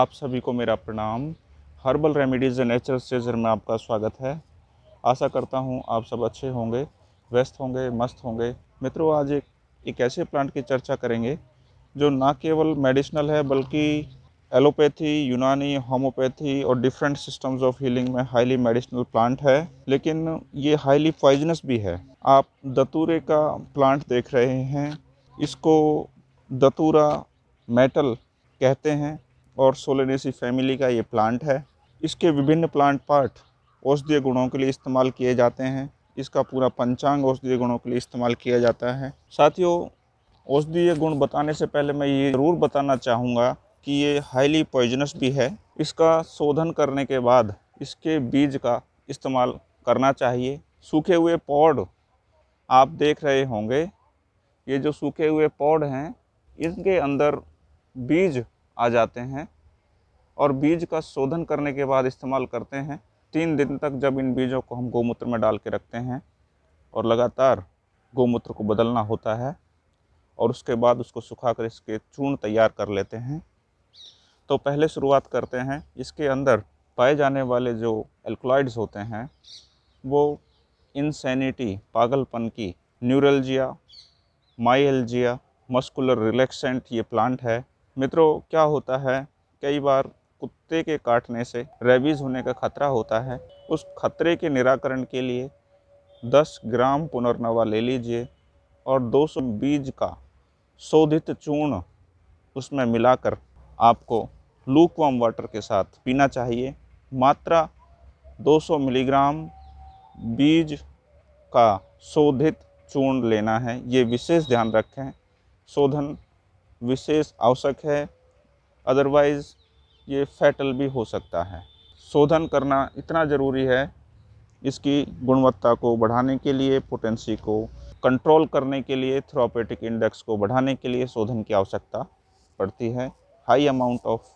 आप सभी को मेरा प्रणाम herbal remedies and natural seizure में आपका स्वागत है आशा करता हूँ आप सब अच्छे होंगे व्यस्त होंगे मस्त होंगे मित्रों आज एक एक ऐसे प्लांट की चर्चा करेंगे जो ना केवल मेडिसिनल है बल्कि एलोपैथी यूनानी होम्योपैथी और डिफरेंट सिस्टम्स ऑफ हीलिंग में हाईली मेडिसिनल प्लांट है लेकिन ये हाईली पॉइजनस भी है आप दतूरे का प्लांट देख रहे हैं इसको दतूरा मेटल कहते हैं और सोलेनेसी फैमिली का ये प्लांट है इसके विभिन्न प्लांट पार्ट औषधीय गुणों के लिए इस्तेमाल किए जाते हैं इसका पूरा पंचांग औषधीय गुणों के लिए इस्तेमाल किया जाता है साथियों औषधीय गुण बताने से पहले मैं ये ज़रूर बताना चाहूँगा कि ये हाईली पॉइजनस भी है इसका शोधन करने के बाद इसके बीज का इस्तेमाल करना चाहिए सूखे हुए पौड आप देख रहे होंगे ये जो सूखे हुए पौड हैं इनके अंदर बीज आ जाते हैं और बीज का शोधन करने के बाद इस्तेमाल करते हैं तीन दिन तक जब इन बीजों को हम गौमूत्र में डाल के रखते हैं और लगातार गौमूत्र को बदलना होता है और उसके बाद उसको सुखा कर इसके चूर्ण तैयार कर लेते हैं तो पहले शुरुआत करते हैं इसके अंदर पाए जाने वाले जो एल्कोलाइड्स होते हैं वो इनसेनिटी पागलपन की न्यूरलजिया माइल्जिया मस्कुलर रिलैक्सेंट ये प्लांट है मित्रों क्या होता है कई बार कुत्ते के काटने से रेबीज़ होने का खतरा होता है उस खतरे के निराकरण के लिए 10 ग्राम पुनर्नवा ले लीजिए और 200 बीज का शोधित चूर्ण उसमें मिलाकर आपको लूकवाम वाटर के साथ पीना चाहिए मात्रा 200 मिलीग्राम बीज का शोधित चूर्ण लेना है ये विशेष ध्यान रखें शोधन विशेष आवश्यक है अदरवाइज़ ये फैटल भी हो सकता है शोधन करना इतना ज़रूरी है इसकी गुणवत्ता को बढ़ाने के लिए पोटेंसी को कंट्रोल करने के लिए थ्रोपेटिक इंडेक्स को बढ़ाने के लिए शोधन की आवश्यकता पड़ती है हाई अमाउंट ऑफ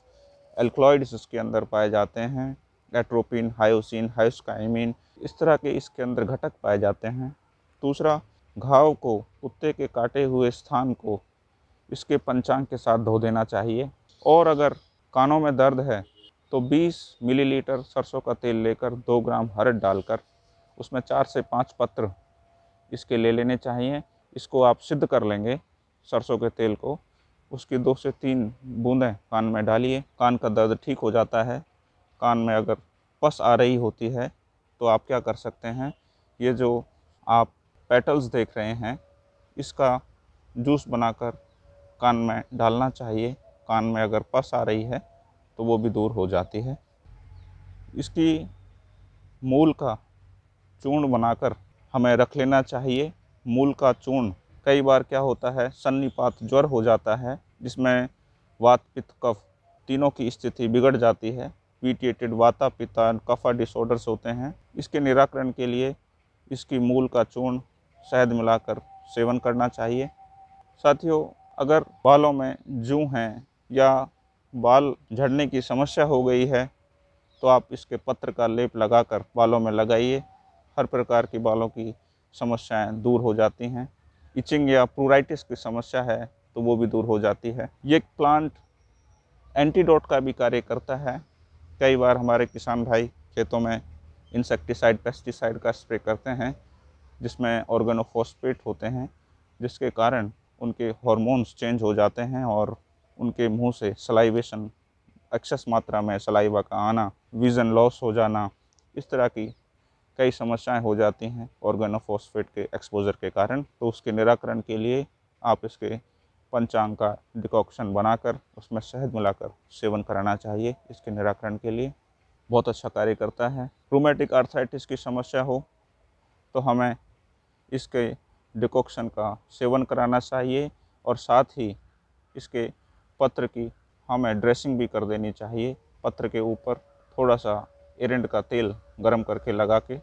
एल्कलॉइड्स इसके अंदर पाए जाते हैं एट्रोपिन हायोसिन हायोस्काइमिन इस तरह के इसके अंदर घटक पाए जाते हैं दूसरा घाव को कुत्ते के काटे हुए स्थान को इसके पंचांग के साथ धो देना चाहिए और अगर कानों में दर्द है तो 20 मिलीलीटर सरसों का तेल लेकर 2 ग्राम हरद डालकर उसमें चार से पाँच पत्र इसके ले लेने चाहिए इसको आप सिद्ध कर लेंगे सरसों के तेल को उसकी दो से तीन बूंदें कान में डालिए कान का दर्द ठीक हो जाता है कान में अगर पस आ रही होती है तो आप क्या कर सकते हैं ये जो आप पेटल्स देख रहे हैं इसका जूस बनाकर कान में डालना चाहिए कान में अगर पस आ रही है तो वो भी दूर हो जाती है इसकी मूल का चूर्ण बनाकर हमें रख लेना चाहिए मूल का चूर्ण कई बार क्या होता है सन्नीपात ज्वर हो जाता है जिसमें वात पित्त कफ तीनों की स्थिति बिगड़ जाती है पीटिएटेड वाता पिता कफा डिसऑर्डर्स होते हैं इसके निराकरण के लिए इसकी मूल का चूर्ण शहद मिलाकर सेवन करना चाहिए साथियों अगर बालों में जू हैं या बाल झड़ने की समस्या हो गई है तो आप इसके पत्र का लेप लगाकर बालों में लगाइए हर प्रकार की बालों की समस्याएं दूर हो जाती हैं इचिंग या प्रोराइटिस की समस्या है तो वो भी दूर हो जाती है ये प्लांट एंटीडोट का भी कार्य करता है कई बार हमारे किसान भाई खेतों में इंसेक्टिसाइड पेस्टिसाइड का स्प्रे करते हैं जिसमें ऑर्गेनोफोस्पेट होते हैं जिसके कारण उनके हॉर्मोन्स चेंज हो जाते हैं और उनके मुंह से सलाइवेशन एक्सेस मात्रा में सलाइवा का आना विज़न लॉस हो जाना इस तरह की कई समस्याएं हो जाती हैं ऑर्गेनोफॉस्फेट के एक्सपोज़र के कारण तो उसके निराकरण के लिए आप इसके पंचांग का डिकॉक्शन बनाकर उसमें शहद मिलाकर सेवन कराना चाहिए इसके निराकरण के लिए बहुत अच्छा कार्य करता है रोमेटिक आर्थराइटिस की समस्या हो तो हमें इसके डिकॉक्शन का सेवन कराना चाहिए और साथ ही इसके पत्र की हमें ड्रेसिंग भी कर देनी चाहिए पत्र के ऊपर थोड़ा सा एरेंड का तेल गर्म करके लगा के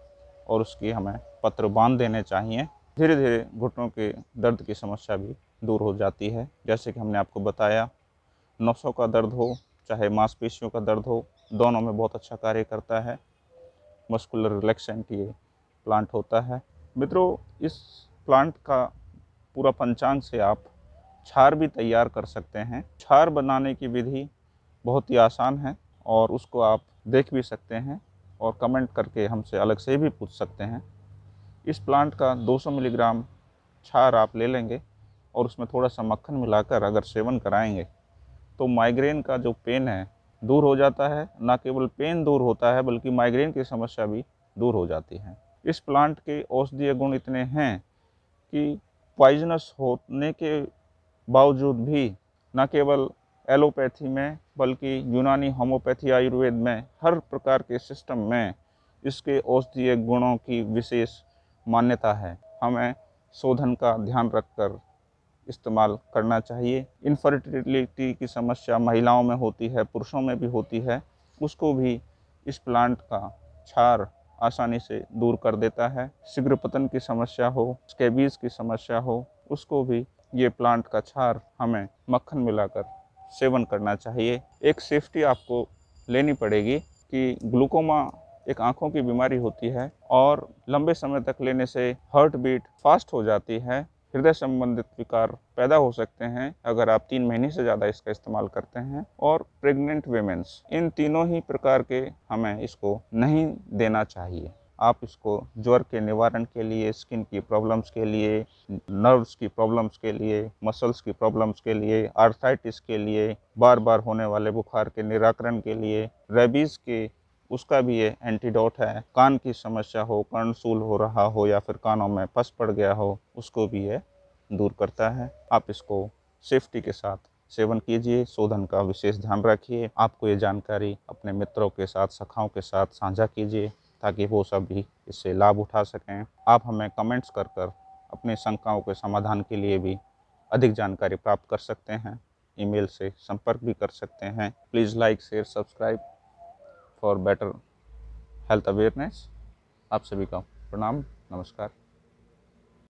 और उसकी हमें पत्र बांध देने चाहिए धीरे धीरे घुटनों के दर्द की समस्या भी दूर हो जाती है जैसे कि हमने आपको बताया नसों का दर्द हो चाहे मांसपेशियों का दर्द हो दोनों में बहुत अच्छा कार्य करता है मस्कुलर रिलैक्सेंट ये प्लांट होता है मित्रों इस प्लांट का पूरा पंचांग से आप छार भी तैयार कर सकते हैं छार बनाने की विधि बहुत ही आसान है और उसको आप देख भी सकते हैं और कमेंट करके हमसे अलग से भी पूछ सकते हैं इस प्लांट का 200 मिलीग्राम छार आप ले लेंगे और उसमें थोड़ा सा मक्खन मिलाकर अगर सेवन कराएंगे तो माइग्रेन का जो पेन है दूर हो जाता है ना केवल पेन दूर होता है बल्कि माइग्रेन की समस्या भी दूर हो जाती है इस प्लांट के औषधीय गुण इतने हैं कि पॉइजनस होने के बावजूद भी न केवल एलोपैथी में बल्कि यूनानी होम्योपैथी आयुर्वेद में हर प्रकार के सिस्टम में इसके औषधीय गुणों की विशेष मान्यता है हमें शोधन का ध्यान रखकर इस्तेमाल करना चाहिए इनफर्टिलिटी की समस्या महिलाओं में होती है पुरुषों में भी होती है उसको भी इस प्लांट का छार आसानी से दूर कर देता है शीघ्र पतन की समस्या हो स्केबीज की समस्या हो उसको भी ये प्लांट का छार हमें मक्खन मिलाकर सेवन करना चाहिए एक सेफ्टी आपको लेनी पड़ेगी कि ग्लूकोमा एक आँखों की बीमारी होती है और लंबे समय तक लेने से हार्ट बीट फास्ट हो जाती है हृदय संबंधित विकार पैदा हो सकते हैं अगर आप तीन महीने से ज़्यादा इसका इस्तेमाल करते हैं और प्रेग्नेंट वेमेंस इन तीनों ही प्रकार के हमें इसको नहीं देना चाहिए आप इसको ज्वर के निवारण के लिए स्किन की प्रॉब्लम्स के लिए नर्व्स की प्रॉब्लम्स के लिए मसल्स की प्रॉब्लम्स के लिए आर्थाइटिस के लिए बार बार होने वाले बुखार के निराकरण के लिए रेबीज़ के उसका भी ये एंटीडोट है कान की समस्या हो कर्णसूल हो रहा हो या फिर कानों में फंस पड़ गया हो उसको भी ये दूर करता है आप इसको सेफ्टी के साथ सेवन कीजिए शोधन का विशेष ध्यान रखिए आपको ये जानकारी अपने मित्रों के साथ सखाओं के साथ साझा कीजिए ताकि वो सब भी इससे लाभ उठा सकें आप हमें कमेंट्स कर कर अपनी शंकाओं के समाधान के लिए भी अधिक जानकारी प्राप्त कर सकते हैं ईमेल से संपर्क भी कर सकते हैं please like share subscribe for better health awareness आप सभी का प्रणाम नमस्कार